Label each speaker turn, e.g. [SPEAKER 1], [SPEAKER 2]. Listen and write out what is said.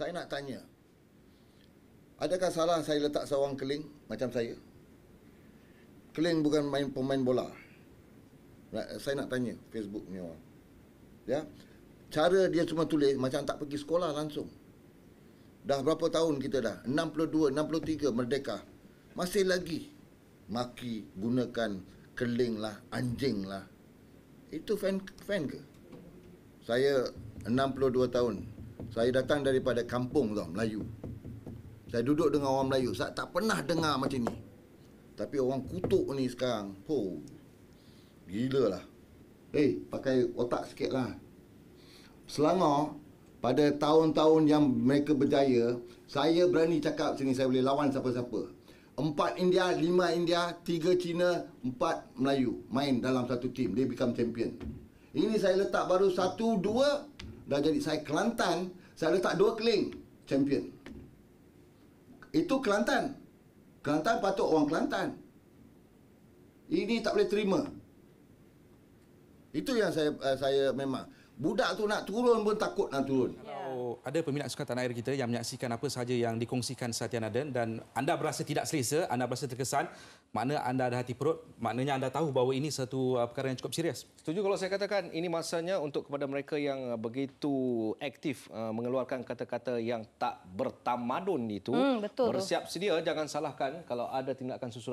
[SPEAKER 1] saya nak tanya. Adakah salah saya letak seorang keling macam saya? Keling bukan main pemain bola. Saya nak tanya Facebook ni orang. Ya. Cara dia cuma tulis macam tak pergi sekolah langsung. Dah berapa tahun kita dah? 62, 63 merdeka. Masih lagi maki gunakan keling lah, anjing lah. Itu fan, fan ke? Saya 62 tahun saya datang daripada kampung tu, Melayu. Saya duduk dengan orang Melayu. Saya tak pernah dengar macam ni. Tapi orang kutuk ni sekarang. Ho. Gila lah. Eh, hey, pakai otak sikit lah. Selangor, pada tahun-tahun yang mereka berjaya, saya berani cakap sini saya boleh lawan siapa-siapa. Empat India, lima India, tiga Cina, empat Melayu main dalam satu tim. Dia become champion. Ini saya letak baru satu, dua, dah jadi saya Kelantan, saya letak dua keling champion. Itu Kelantan. Kelantan patut orang Kelantan. Ini tak boleh terima. Itu yang saya eh, saya memang Budak tu nak turun pun takut nak turun.
[SPEAKER 2] Kalau ada peminat sukan tanah air kita yang menyaksikan apa sahaja yang dikongsikan Satya Nadan dan anda berasa tidak selesa, anda berasa terkesan, makna anda ada hati perut, maknanya anda tahu bahawa ini satu uh, perkara yang cukup serius. Setuju
[SPEAKER 3] kalau saya katakan ini masanya untuk kepada mereka yang uh, begitu aktif uh, mengeluarkan kata-kata yang tak bertamadun itu, hmm, betul bersiap sedia, jangan salahkan kalau ada tindakan susulan.